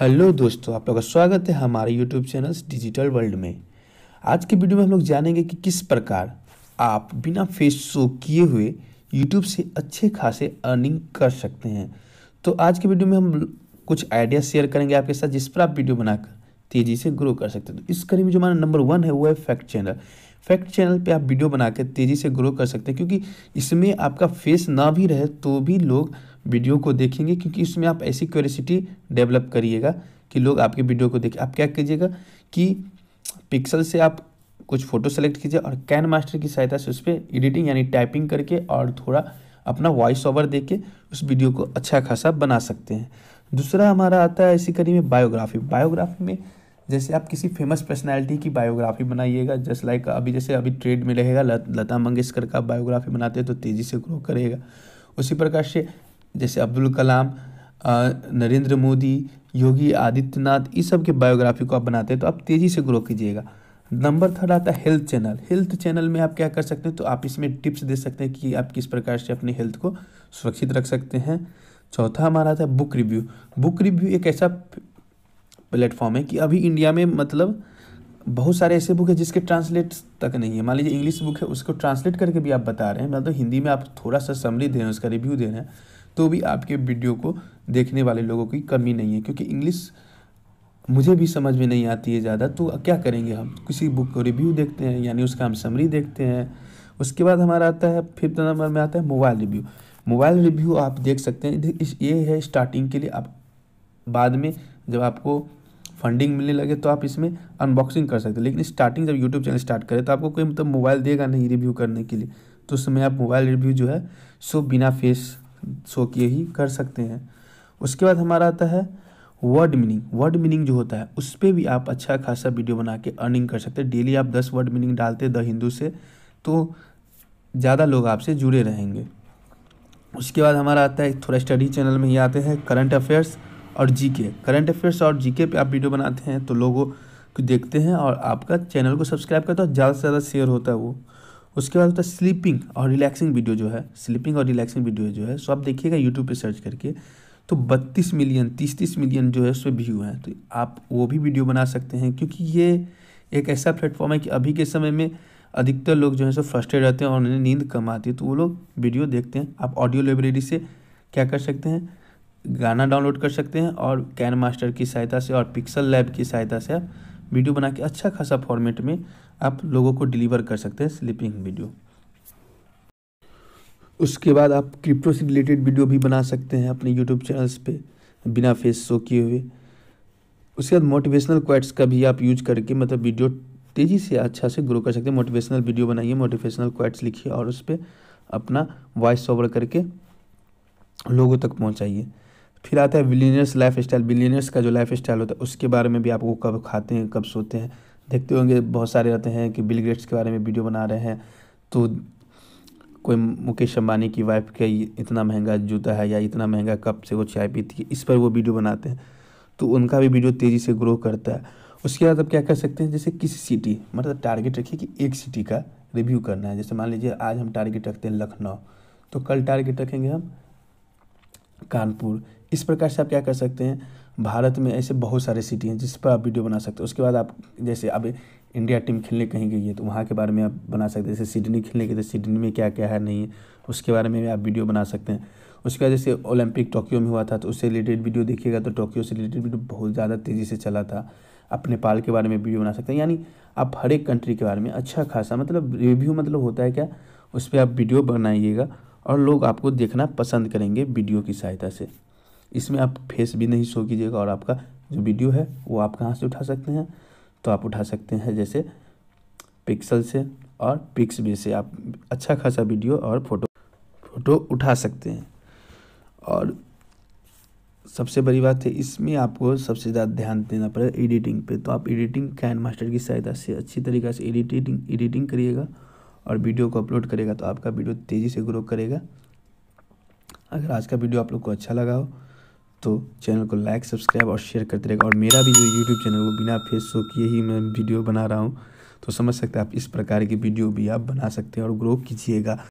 hello दोस्तों आप लोग का स्वागत है हमारे यूट्यूब चैनल डिजिटल वर्ल्ड में आज के वीडियो में हम लोग जानेंगे कि किस प्रकार आप बिना फेस शो किए हुए यूट्यूब से अच्छे खासे अर्निंग कर सकते हैं तो आज के वीडियो में हम कुछ आइडिया शेयर करेंगे आपके साथ जिस पर आप वीडियो बनाकर तेज़ी से ग्रो कर सकते हैं तो इस करीब जो हमारा नंबर वन है वो है फैक्ट चैनल फैक्ट चैनल पे आप वीडियो बना के तेज़ी से ग्रो कर सकते हैं क्योंकि इसमें आपका फेस ना भी रहे तो भी लोग वीडियो को देखेंगे क्योंकि इसमें आप ऐसी क्यूरसिटी डेवलप करिएगा कि लोग आपके वीडियो को देखें आप क्या कीजिएगा कि पिक्सल से आप कुछ फ़ोटो सेलेक्ट कीजिए और कैन मास्टर की सहायता से उस पर एडिटिंग यानी टाइपिंग करके और थोड़ा अपना वॉइस ओवर दे के उस वीडियो को अच्छा खासा बना सकते हैं दूसरा हमारा आता है इसी कड़ी में बायोग्राफी बायोग्राफी में जैसे आप किसी फेमस पर्सनैलिटी की बायोग्राफी बनाइएगा जस्ट लाइक अभी जैसे अभी ट्रेड में रहेगा लता मंगेशकर का बायोग्राफी बनाते हैं तो तेज़ी से ग्रो करेगा उसी प्रकार से जैसे अब्दुल कलाम नरेंद्र मोदी योगी आदित्यनाथ इस सब के बायोग्राफी को आप बनाते हैं तो आप तेज़ी से ग्रो कीजिएगा नंबर थर्ड आता है हेल्थ चैनल हेल्थ चैनल में आप क्या कर सकते हैं तो आप इसमें टिप्स दे सकते हैं कि आप किस प्रकार से अपनी हेल्थ को सुरक्षित रख सकते हैं चौथा हमारा था बुक रिव्यू बुक रिव्यू एक ऐसा प्लेटफॉर्म है कि अभी इंडिया में मतलब बहुत सारे ऐसे बुक है जिसके ट्रांसलेट तक नहीं है मान लीजिए इंग्लिश बुक है उसको ट्रांसलेट करके भी आप बता रहे हैं मतलब हिंदी में आप थोड़ा सा समरी दे रहे हैं उसका रिव्यू दे रहे हैं तो भी आपके वीडियो को देखने वाले लोगों की कमी नहीं है क्योंकि इंग्लिश मुझे भी समझ में नहीं आती है ज़्यादा तो क्या करेंगे हम किसी बुक को रिव्यू देखते हैं यानी उसका हम समरी देखते हैं उसके बाद हमारा आता है फिफ्थ नंबर में आता है मोबाइल रिव्यू मोबाइल रिव्यू आप देख सकते हैं ये है स्टार्टिंग के लिए आप बाद में जब आपको फंडिंग मिलने लगे तो आप इसमें अनबॉक्सिंग कर सकते हैं लेकिन स्टार्टिंग जब यूट्यूब चैनल स्टार्ट करें तो आपको कोई मतलब मोबाइल देगा नहीं रिव्यू करने के लिए तो उस समय आप मोबाइल रिव्यू जो है सो बिना फेस शो किए ही कर सकते हैं उसके बाद हमारा आता है वर्ड मीनिंग वर्ड मीनिंग जो होता है उस पर भी आप अच्छा खासा वीडियो बना के अर्निंग कर सकते हैं डेली आप दस वर्ड मीनिंग डालते द हिंदू से तो ज़्यादा लोग आपसे जुड़े रहेंगे उसके बाद हमारा आता है थोड़ा स्टडी चैनल में ही आते हैं करंट अफेयर्स और जीके करंट अफेयर्स और जीके पे आप वीडियो बनाते हैं तो लोगों को देखते हैं और आपका चैनल को सब्सक्राइब करता है ज़्यादा से ज़्यादा शेयर होता है वो उसके बाद होता है स्लीपिंग और रिलैक्सिंग वीडियो जो है स्लीपिंग और रिलैक्सिंग वीडियो जो है सो आप देखिएगा यूट्यूब पर सर्च करके तो बत्तीस मिलियन तीस तीस मिलियन जो है उस व्यू हैं तो आप वो भी वीडियो बना सकते हैं क्योंकि ये एक ऐसा प्लेटफॉर्म है कि अभी के समय में अधिकतर लोग जो है सो फ्रस्ट्रेट रहते हैं और उन्हें नींद कम आती है तो वो लोग वीडियो देखते हैं आप ऑडियो लाइब्रेरी से क्या कर सकते हैं गाना डाउनलोड कर सकते हैं और कैन मास्टर की सहायता से और पिक्सल लैब की सहायता से आप वीडियो बना के अच्छा खासा फॉर्मेट में आप लोगों को डिलीवर कर सकते हैं स्लीपिंग वीडियो उसके बाद आप क्रिप्टो से रिलेटेड वीडियो भी बना सकते हैं अपने यूट्यूब चैनल्स पे बिना फेस शो किए हुए उसके बाद मोटिवेशनल क्वेट्स का भी आप यूज करके मतलब वीडियो तेज़ी से अच्छा से ग्रो कर सकते हैं मोटिवेशनल वीडियो बनाइए मोटिवेशनल क्वेट्स लिखिए और उस पर अपना वॉइस ओवर करके लोगों तक पहुँचाइए फिर आता है बिलीनियर्स लाइफ स्टाइल बिलीनियर्स का जो लाइफ स्टाइल होता है उसके बारे में भी आपको कब खाते हैं कब सोते हैं देखते होंगे बहुत सारे रहते हैं कि बिल गेट्स के बारे में वीडियो बना रहे हैं तो कोई मुकेश अम्बानी की वाइफ का इतना महंगा जूता है या इतना महंगा कप से वो चाय पीती है इस पर वो वीडियो बनाते हैं तो उनका भी वीडियो तेज़ी से ग्रो करता है उसके बाद आप क्या कर सकते हैं जैसे किसी सिटी मतलब टारगेट रखिए कि एक सिटी का रिव्यू करना है जैसे मान लीजिए आज हम टारगेट रखते हैं लखनऊ तो कल टारगेट रखेंगे हम कानपुर इस प्रकार से आप क्या कर सकते हैं भारत में ऐसे बहुत सारे सिटी हैं जिस पर आप वीडियो बना सकते हैं उसके बाद आप जैसे अब इंडिया टीम खेलने कहीं गई है तो वहाँ के बारे में आप बना सकते हैं जैसे सिडनी खेलने गए तो सिडनी में क्या क्या है नहीं है उसके बारे में भी आप वीडियो बना सकते हैं उसके बाद जैसे ओलंपिक टोक्यो में हुआ था तो उससे रिलेटेड वीडियो देखिएगा तो टोक्यो से रिलेटेड वीडियो बहुत ज़्यादा तेज़ी से चला था आप नेपाल के बारे में वीडियो बना सकते हैं यानी आप हर एक कंट्री के बारे में अच्छा खासा मतलब रिव्यू मतलब होता है क्या उस पर आप वीडियो बनाइएगा और लोग आपको देखना पसंद करेंगे वीडियो की सहायता से इसमें आप फेस भी नहीं शो कीजिएगा और आपका जो वीडियो है वो आप कहाँ से उठा सकते हैं तो आप उठा सकते हैं जैसे पिक्सल से और पिक्स भी से आप अच्छा खासा वीडियो और फोटो फोटो उठा सकते हैं और सबसे बड़ी बात है इसमें आपको सबसे ज़्यादा ध्यान देना पड़ेगा एडिटिंग पे तो आप एडिटिंग कैन मास्टर की सहायता से अच्छी तरीके से एडिटिंग एडिटिंग करिएगा और वीडियो को अपलोड करेगा तो आपका वीडियो तेज़ी से ग्रो करेगा अगर आज का वीडियो आप लोग को अच्छा लगा हो तो चैनल को लाइक सब्सक्राइब और शेयर करते रहेगा और मेरा भी जो यूट्यूब चैनल वो बिना फेस शो किए ही मैं वीडियो बना रहा हूँ तो समझ सकते हैं आप इस प्रकार की वीडियो भी आप बना सकते हैं और ग्रो कीजिएगा